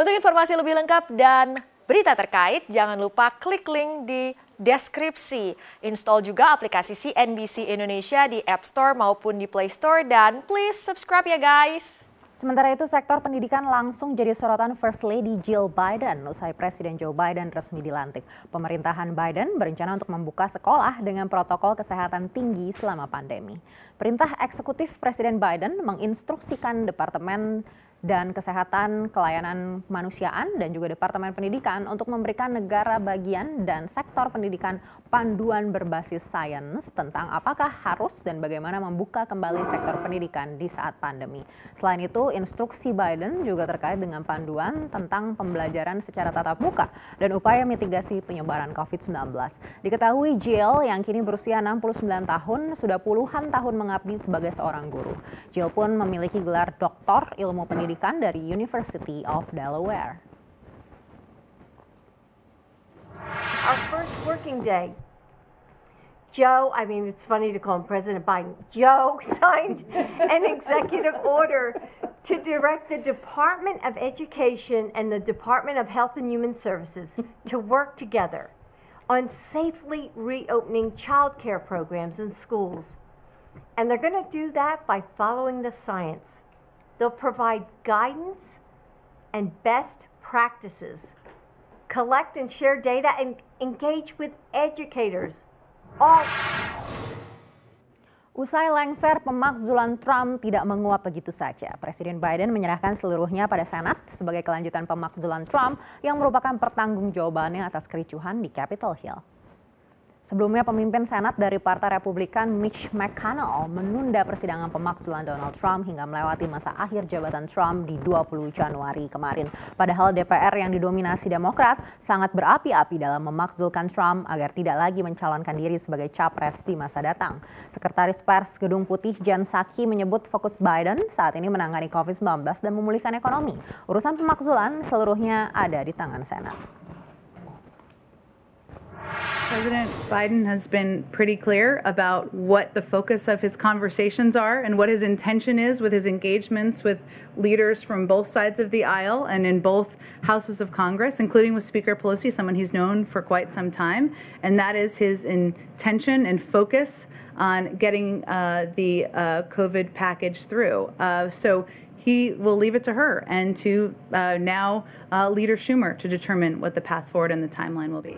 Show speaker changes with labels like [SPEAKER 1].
[SPEAKER 1] Untuk informasi lebih lengkap dan berita terkait, jangan lupa klik link di deskripsi. Install juga aplikasi CNBC Indonesia di App Store maupun di Play Store dan please subscribe ya guys. Sementara itu, sektor pendidikan langsung jadi sorotan First Lady Jill Biden usai Presiden Joe Biden resmi dilantik. Pemerintahan Biden berencana untuk membuka sekolah dengan protokol kesehatan tinggi selama pandemi. Perintah eksekutif Presiden Biden menginstruksikan Departemen dan Kesehatan Kelayanan Kemanusiaan dan juga Departemen Pendidikan untuk memberikan negara bagian dan sektor pendidikan panduan berbasis sains tentang apakah harus dan bagaimana membuka kembali sektor pendidikan di saat pandemi. Selain itu, instruksi Biden juga terkait dengan panduan tentang pembelajaran secara tatap muka dan upaya mitigasi penyebaran COVID-19. Diketahui Jill yang kini berusia 69 tahun sudah puluhan tahun mengabdi sebagai seorang guru. Jill pun memiliki gelar doktor ilmu pendidikan pendidikan dari University of Delaware.
[SPEAKER 2] Our first working day, Joe, I mean, it's funny to call him President Biden, Joe signed an executive order to direct the Department of Education and the Department of Health and Human Services to work together on safely reopening child care programs in schools. And they're going to do that by following the science. They'll provide guidance and best practices, collect and share data, and engage with educators. All.
[SPEAKER 1] Usai lengser pemakzulan Trump tidak menguap begitu saja. Presiden Biden menyerahkan seluruhnya pada Senat sebagai kelanjutan pemakzulan Trump yang merupakan pertanggungjawabannya atas kericuhan di Capitol Hill. Sebelumnya pemimpin Senat dari Partai Republikan Mitch McConnell menunda persidangan pemakzulan Donald Trump hingga melewati masa akhir jabatan Trump di 20 Januari kemarin. Padahal DPR yang didominasi Demokrat sangat berapi-api dalam memakzulkan Trump agar tidak lagi mencalonkan diri sebagai capres di masa datang. Sekretaris Pers Gedung Putih Jen Psaki menyebut fokus Biden saat ini menangani COVID-19 dan memulihkan ekonomi. Urusan pemakzulan seluruhnya
[SPEAKER 3] ada di tangan Senat. President Biden has been pretty clear about what the focus of his conversations are and what his intention is with his engagements with leaders from both sides of the aisle and in both houses of Congress, including with Speaker Pelosi, someone he's known for quite some time. And that is his intention and focus on getting uh, the uh, COVID package through. Uh, so he will leave it to her and to uh, now uh, Leader Schumer to determine what the path forward and the timeline will be.